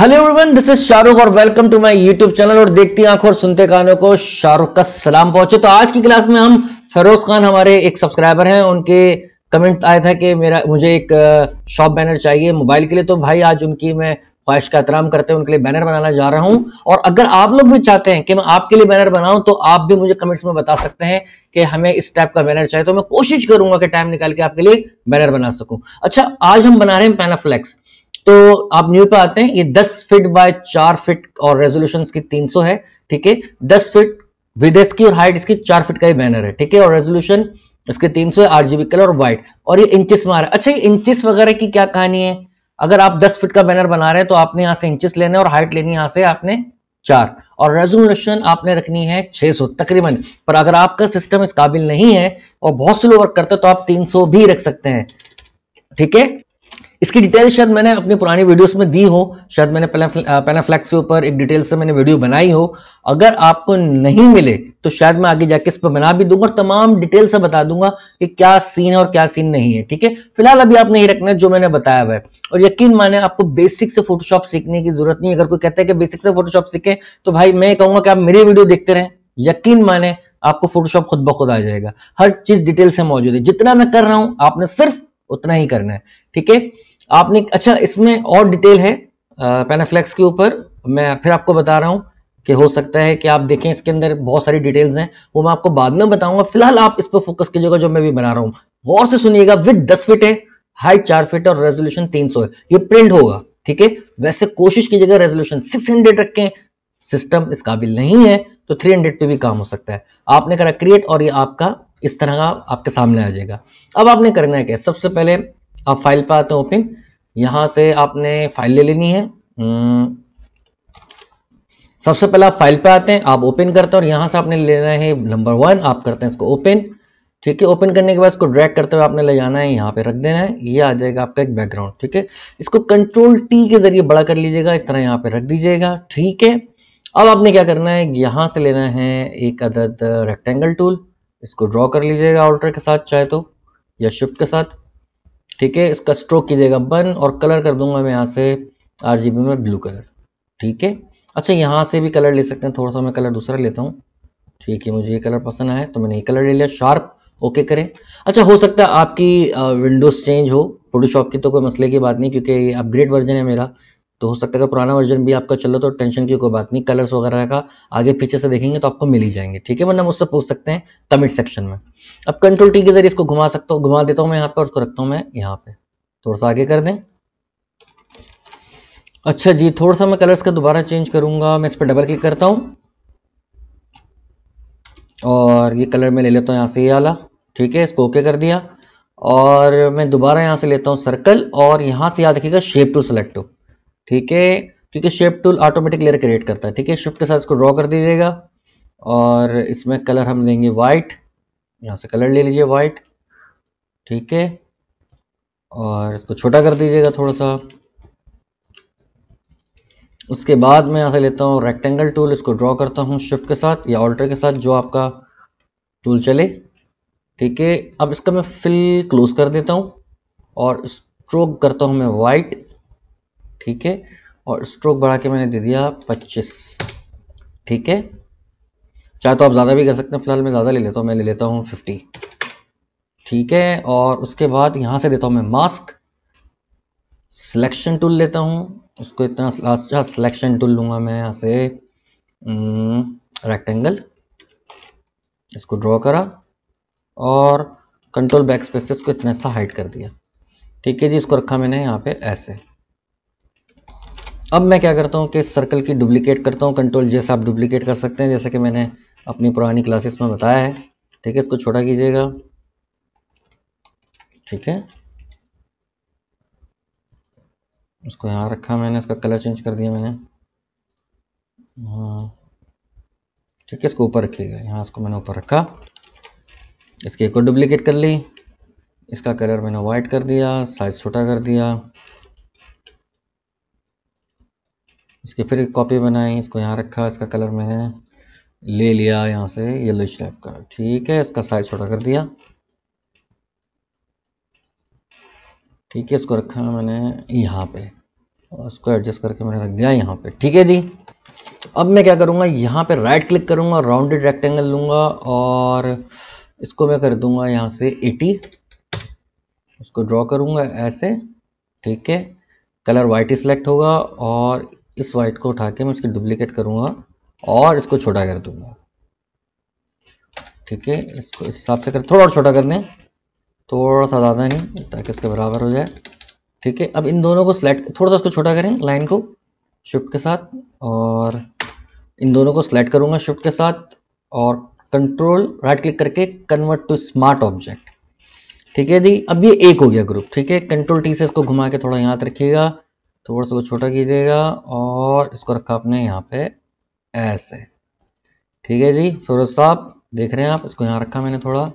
Hello everyone this is Shahrukh और welcome to my YouTube channel और देखती आंखों और सुनते कानों को शाहरुख का सलाम पहुंचे तो आज की क्लास में हम फरोज खान हमारे एक सब्सक्राइबर हैं उनके कमेंट आया था कि मेरा मुझे एक शॉप uh, बैनर चाहिए मोबाइल के लिए तो भाई आज उनकी मैं ख्वाहिश का एहतराम करते हैं उनके लिए बैनर बनाना जा रहा हूँ और अगर आप लोग भी चाहते हैं कि मैं आपके लिए बैनर बनाऊँ तो आप भी मुझे कमेंट्स में बता सकते हैं कि हमें इस टाइप का बैनर चाहिए तो मैं कोशिश करूंगा कि टाइम निकाल के आपके लिए बैनर बना सकूँ अच्छा आज हम बना रहे हैं पैनाफ्लेक्स तो आप न्यू पे आते हैं ये 10 फिट बाय 4 फिट और रेजोल्यूशन की 300 है ठीक है 10 फिट विदेश की और हाइट इसकी 4 फिट का ही बैनर है ठीक है और रेजोल्यूशन इसके 300 है आरजीबी कलर और व्हाइट और ये इंचिस में आ रहा है अच्छा ये इंचिस वगैरह की क्या कहानी है अगर आप 10 फिट का बैनर बना रहे हैं तो आपने यहां से इंचिस लेने और हाइट लेनी यहां से आपने चार और रेजोल्यूशन आपने रखनी है 600 तकरीबन पर अगर आपका सिस्टम इस काबिल नहीं है और बहुत स्लो वर्क करते तो आप 300 भी रख सकते हैं ठीक है इसकी डिटेल शायद मैंने अपने पुराने वीडियोस में दी हो शायद मैंने पैनाफ्लैक्स के ऊपर एक डिटेल से मैंने वीडियो बनाई हो अगर आपको नहीं मिले तो शायद मैं आगे जाके इस पर बना भी दूंगा और तमाम डिटेल से बता दूंगा कि क्या सीन है और क्या सीन नहीं है ठीक है फिलहाल अभी आपने ये रखना है जो मैंने बताया हुआ है और यकीन माने आपको बेसिक से फोटोशॉप सीखने की जरूरत नहीं अगर कोई कहता है कि बेसिक से फोटोशॉप सीखे तो भाई मैं कहूंगा कि आप मेरे वीडियो देखते रहें यकीन माने आपको फोटोशॉप खुद ब खुद आ जाएगा हर चीज डिटेल से मौजूद है जितना मैं कर रहा हूं आपने सिर्फ उतना ही करना है ठीक है आपने अच्छा इसमें और डिटेल है पेनाफ्लेक्स के ऊपर मैं फिर आपको बता रहा हूँ कि हो सकता है कि आप देखें इसके अंदर बहुत सारी डिटेल्स हैं वो मैं आपको बाद में बताऊंगा फिलहाल आप इस पर फोकस कीजिएगा जो मैं भी बना रहा हूँ गौर से सुनिएगा विद दस फिट है हाइट चार फिट और रेजोल्यूशन तीन सौ है ये प्रिंट होगा ठीक है वैसे कोशिश कीजिएगा रेजोल्यूशन सिक्स हंड्रेड रखें सिस्टम इस काबिल नहीं है तो थ्री हंड्रेड पर भी काम हो सकता है आपने करा क्रिएट और ये आपका इस तरह का आपके सामने आ जाएगा अब आपने करना है क्या सबसे पहले आप फाइल पर आते हैं ओपन यहां से आपने फाइल ले लेनी है हम्म, सबसे पहले आप फाइल पे आते हैं आप ओपन करते हैं और यहां से आपने लेना है नंबर वन आप करते हैं इसको ओपन ठीक है ओपन करने के बाद इसको ड्रैग करते हुए आपने ले जाना है यहाँ पे रख देना है ये आ जाएगा आपका एक बैकग्राउंड ठीक है इसको कंट्रोल टी के जरिए बड़ा कर लीजिएगा इस तरह यहाँ पे रख दीजिएगा ठीक है अब आपने क्या करना है यहां से लेना है एक अदद रेक्टेंगल टूल इसको ड्रॉ कर लीजिएगा ऑल्टर के साथ चाहे तो या शिफ्ट के साथ ठीक है इसका स्ट्रोक कीजिएगा बन और कलर कर दूंगा मैं यहाँ से आर में ब्लू कलर ठीक है अच्छा यहाँ से भी कलर ले सकते हैं थोड़ा सा मैं कलर दूसरा लेता हूँ ठीक है मुझे ये कलर पसंद आया तो मैंने ये कलर ले लिया शार्प ओके करें अच्छा हो सकता है आपकी विंडोज़ चेंज हो फोटोशॉप की तो कोई मसले की बात नहीं क्योंकि ये अपग्रेड वर्जन है मेरा तो हो सकता है अगर पुराना वर्जन भी आपका चल रहा तो टेंशन की कोई बात नहीं कलर्स वगैरह का आगे पीछे से देखेंगे तो आपको मिल ही जाएंगे ठीक है वरना मुझसे पूछ सकते हैं कमेंट सेक्शन में अब कंट्रोल टी के जरिए इसको घुमा सकता हूँ घुमा देता हूँ मैं यहाँ पर उसको रखता हूँ मैं यहाँ पे थोड़ा सा आगे कर दें अच्छा जी थोड़ा सा मैं कलर्स का दोबारा चेंज करूंगा मैं इस पर डबल क्लिक करता हूँ और ये कलर मैं ले लेता हूँ यहाँ से ये आला ठीक है इसको ओके कर दिया और मैं दोबारा यहाँ से लेता हूँ सर्कल और यहाँ से याद रखिएगा शेप टू सेलेक्ट टू ठीक है क्योंकि shape tool automatic layer create करता है ठीक है शिफ्ट के साथ इसको ड्रॉ कर दीजिएगा और इसमें कलर हम लेंगे वाइट यहाँ से कलर ले लीजिए वाइट ठीक है और इसको छोटा कर दीजिएगा थोड़ा सा उसके बाद मैं यहाँ से लेता हूँ रेक्टेंगल टूल इसको ड्रॉ करता हूँ शिफ्ट के साथ या ऑल्टर के साथ जो आपका टूल चले ठीक है अब इसका मैं फिल क्लोज कर देता हूँ और स्ट्रोक करता हूँ मैं वाइट ठीक है और स्ट्रोक बढ़ा के मैंने दे दिया पच्चीस ठीक है चाहे तो आप ज़्यादा भी कर सकते हैं फिलहाल मैं ज़्यादा ले लेता हूँ मैं ले लेता हूँ फिफ्टी ठीक है और उसके बाद यहाँ से देता हूँ मैं मास्क सिलेक्शन टूल लेता हूँ उसको इतना अच्छा सिलेक्शन टूल लूँगा मैं यहाँ से रेक्टेंगल हम्म, इसको ड्रॉ करा और कंट्रोल बैक स्पेस को इतना सा हाइट कर दिया ठीक है जी इसको रखा मैंने यहाँ पे ऐसे अब मैं क्या करता हूँ कि सर्कल की डुप्लीकेट करता हूँ कंट्रोल जैसे आप डुप्लीकेट कर सकते हैं जैसा कि मैंने अपनी पुरानी क्लासेस में बताया है ठीक है इसको छोटा कीजिएगा ठीक है इसको यहाँ रखा मैंने इसका कलर चेंज कर दिया मैंने हाँ। ठीक है इसको ऊपर रखिएगा यहाँ इसको मैंने ऊपर रखा इसकी एक और डुप्लीकेट कर ली इसका कलर मैंने वाइट कर दिया साइज़ छोटा कर दिया इसकी फिर एक कॉपी बनाई इसको यहाँ रखा इसका कलर मैंने ले लिया यहाँ से येलो टाइप का ठीक है इसका साइज छोटा कर दिया ठीक है इसको रखा मैंने यहाँ पे और इसको एडजस्ट करके मैंने रख दिया यहाँ पे ठीक है जी अब मैं क्या करूँगा यहाँ पे राइट क्लिक करूँगा राउंडेड रेक्टेंगल लूँगा और इसको मैं कर दूँगा यहाँ से 80 इसको ड्रॉ करूँगा ऐसे ठीक है कलर वाइट ही सिलेक्ट होगा और इस वाइट को उठा के मैं इसकी डुप्लीकेट करूँगा और इसको छोटा कर दूंगा ठीक है इसको इस हिसाब से कर थोड़ा और छोटा कर दें थोड़ा सा ज़्यादा नहीं ताकि इसके बराबर हो जाए ठीक है अब इन दोनों को सिलेक्ट थोड़ा सा उसको छोटा करें लाइन को शिफ्ट के साथ और इन दोनों को सिलेक्ट करूँगा शिफ्ट के साथ और कंट्रोल राइट क्लिक करके कन्वर्ट टू स्मार्ट ऑब्जेक्ट ठीक है जी अब ये एक हो गया ग्रुप ठीक है कंट्रोल टी से इसको घुमा के थोड़ा याद रखिएगा थोड़ा तो सा छोटा कीजिएगा और इसको रखा आपने यहाँ पे ऐसे ठीक है जी फिरोज साहब देख रहे हैं आप इसको यहाँ रखा मैंने थोड़ा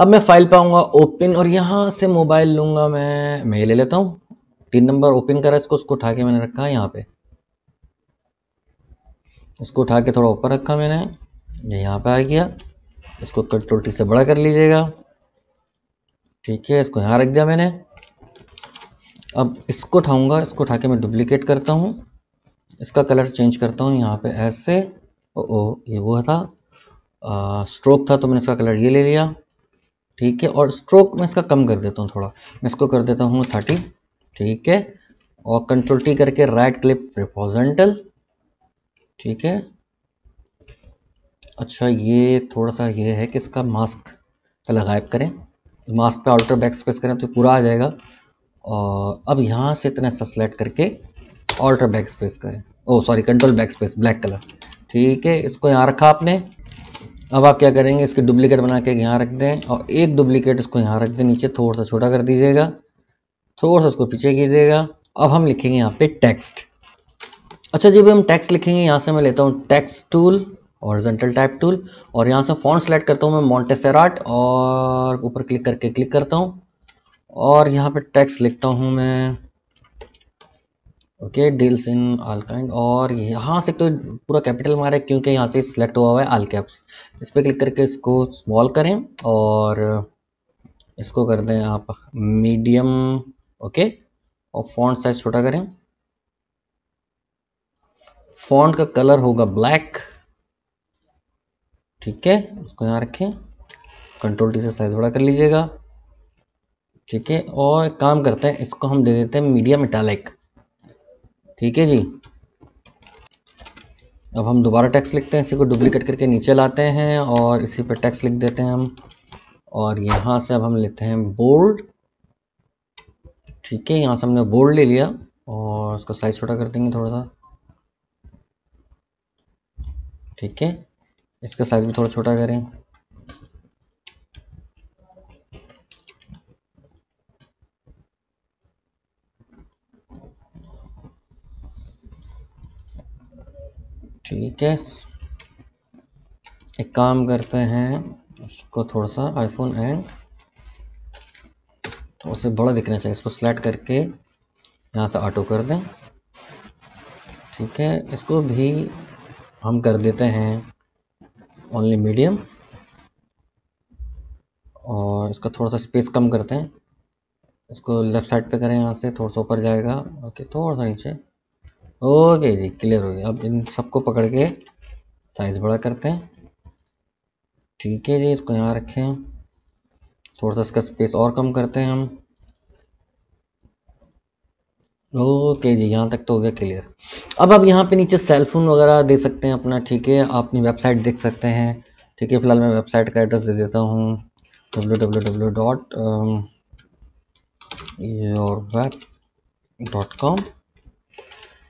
अब मैं फाइल पाऊंगा ओपन और यहाँ से मोबाइल लूंगा मैं मैं ले लेता हूँ तीन नंबर ओपन करा इसको उसको उठा के मैंने रखा है यहाँ पे इसको उठा के थोड़ा ऊपर रखा मैंने ये यहाँ पे आ गया इसको कट टोल्टी से बड़ा कर लीजिएगा ठीक है इसको यहाँ रख दिया मैंने अब इसको उठाऊंगा इसको उठा के मैं डुप्लीकेट करता हूँ इसका कलर चेंज करता हूँ यहाँ पे ऐसे ओ, ओ ये वो था स्ट्रोक था तो मैंने इसका कलर ये ले लिया ठीक है और स्ट्रोक मैं इसका कम कर देता हूँ थोड़ा मैं इसको कर देता हूँ थर्टी ठीक है और कंट्रोल टी करके राइट क्लिप रिपोजेंटल ठीक है अच्छा ये थोड़ा सा ये है कि इसका मास्क पहले गायब करें मास्क पे आउटर बैक स्पेस करें तो पूरा आ जाएगा और अब यहाँ से इतना सा सेलेक्ट करके ऑल्टर बैक स्पेस करें oh sorry control backspace black colour ठीक है इसको यहाँ रखा आपने अब आप क्या करेंगे इसके डुप्लीकेट बना के यहाँ रख दें और एक डुप्लीकेट इसको यहाँ रख दें नीचे थोड़ा सा छोटा कर दीजिएगा थोड़ा सा उसको पीछे कीजिएगा अब हम लिखेंगे यहाँ पे टेक्स्ट अच्छा जी भी हम टेक्स्ट लिखेंगे यहाँ से मैं लेता हूँ text tool horizontal type tool और यहाँ से फॉन्ट सेलेक्ट करता हूँ मैं मॉन्टेसराट और ऊपर क्लिक करके क्लिक करता हूँ और यहाँ पे टैक्स लिखता हूँ मैं okay deals in all kind और यहाँ से तो पूरा कैपिटल मारा क्योंकि यहाँ से सिलेक्ट हुआ हुआ है आल कैप्स इस पर क्लिक करके इसको स्मॉल करें और इसको कर दें आप मीडियम ओके और फॉन्ट साइज छोटा करें फॉन्ट का कलर होगा ब्लैक ठीक है उसको यहाँ रखें कंट्रोल टी से साइज बड़ा कर लीजिएगा ठीक है और एक काम करते हैं इसको हम दे देते हैं मीडियम इटालिक ठीक है जी अब हम दोबारा टैक्स लिखते हैं इसी को डुप्लीकेट करके नीचे लाते हैं और इसी पर टैक्स लिख देते हैं हम और यहाँ से अब हम लेते हैं बोल्ड ठीक है यहाँ से हमने बोल्ड ले लिया और उसका साइज छोटा कर देंगे थोड़ा सा ठीक है इसका साइज भी थोड़ा छोटा करें ठीक है एक काम करते हैं उसको थोड़ा सा आईफोन एंड थोड़ा सा बड़ा दिखना चाहिए इसको सेलेक्ट करके यहाँ से ऑटो कर दें ठीक है इसको भी हम कर देते हैं ओनली मीडियम और इसका थोड़ा सा स्पेस कम करते हैं इसको लेफ़्ट साइड पे करें यहाँ से थोड़ा सा ऊपर जाएगा ओके थोड़ा सा नीचे ओके जी क्लियर हो गया अब इन सबको पकड़ के साइज़ बड़ा करते हैं ठीक है जी इसको यहाँ रखें थोड़ा सा इसका स्पेस और कम करते हैं हम ओके जी यहाँ तक तो हो गया क्लियर अब आप यहाँ पे नीचे सेल फोन वगैरह दे सकते हैं अपना ठीक है आप अपनी वेबसाइट देख सकते हैं ठीक है फिलहाल मैं वेबसाइट का एड्रेस दे देता हूँ W W W dot your web dot com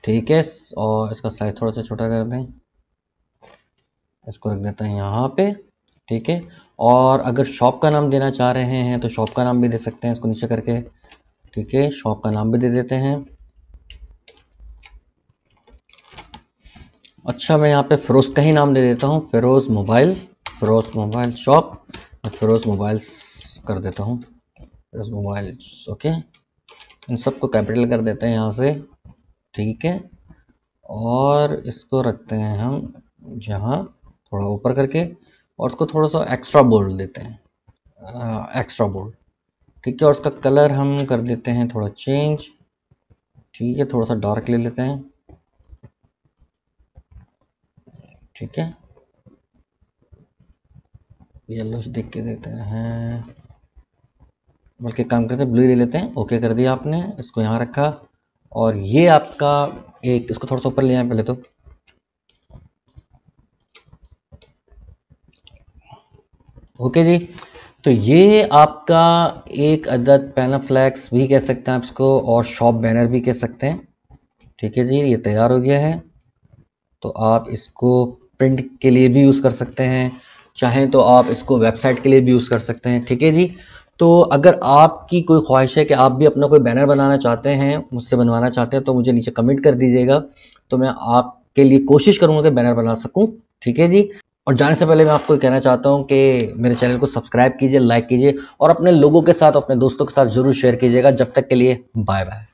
ठीक है और इसका साइज थोड़ा सा छोटा कर दें इसको रख देते हैं यहाँ पे ठीक है और अगर शॉप का नाम देना चाह रहे हैं तो शॉप का नाम भी दे सकते हैं इसको नीचे करके ठीक है शॉप का नाम भी दे देते हैं अच्छा मैं यहाँ पे फ़िरोज़ का ही नाम दे देता हूँ Firoz mobile Firoz mobile shop और फ़िरोज़ मोबाइल्स कर देता हूँ फ़िरोज़ मोबाइल्स ओके इन सबको कैपिटल कर देते हैं यहाँ से ठीक है और इसको रखते हैं हम जहाँ थोड़ा ऊपर करके और उसको थोड़ा सा एक्स्ट्रा बोल्ड देते हैं आ, एक्स्ट्रा बोल्ड ठीक है और उसका कलर हम कर देते हैं थोड़ा चेंज ठीक है थोड़ा सा डार्क ले लेते हैं ठीक है येलोस देख के देते हैं बल्कि काम करते हैं ब्लू ले लेते हैं ओके कर दिया आपने इसको यहाँ रखा और ये आपका एक इसको थोड़ा सा ऊपर ले आए पहले तो ओके जी तो ये आपका एक अदद पैनाफ्लैक्स भी कह सकते हैं आप इसको और शॉप बैनर भी कह सकते हैं ठीक है जी ये तैयार हो गया है तो आप इसको प्रिंट के लिए भी यूज़ कर सकते हैं चाहें तो आप इसको वेबसाइट के लिए भी यूज़ कर सकते हैं ठीक है जी तो अगर आपकी कोई ख्वाहिश है कि आप भी अपना कोई बैनर बनाना चाहते हैं मुझसे बनवाना चाहते हैं तो मुझे नीचे कमेंट कर दीजिएगा तो मैं आपके लिए कोशिश करूँगा कि बैनर बना सकूँ ठीक है जी और जाने से पहले मैं आपको कहना चाहता हूँ कि मेरे चैनल को सब्सक्राइब कीजिए लाइक कीजिए और अपने लोगों के साथ अपने दोस्तों के साथ ज़रूर शेयर कीजिएगा जब तक के लिए बाय बाय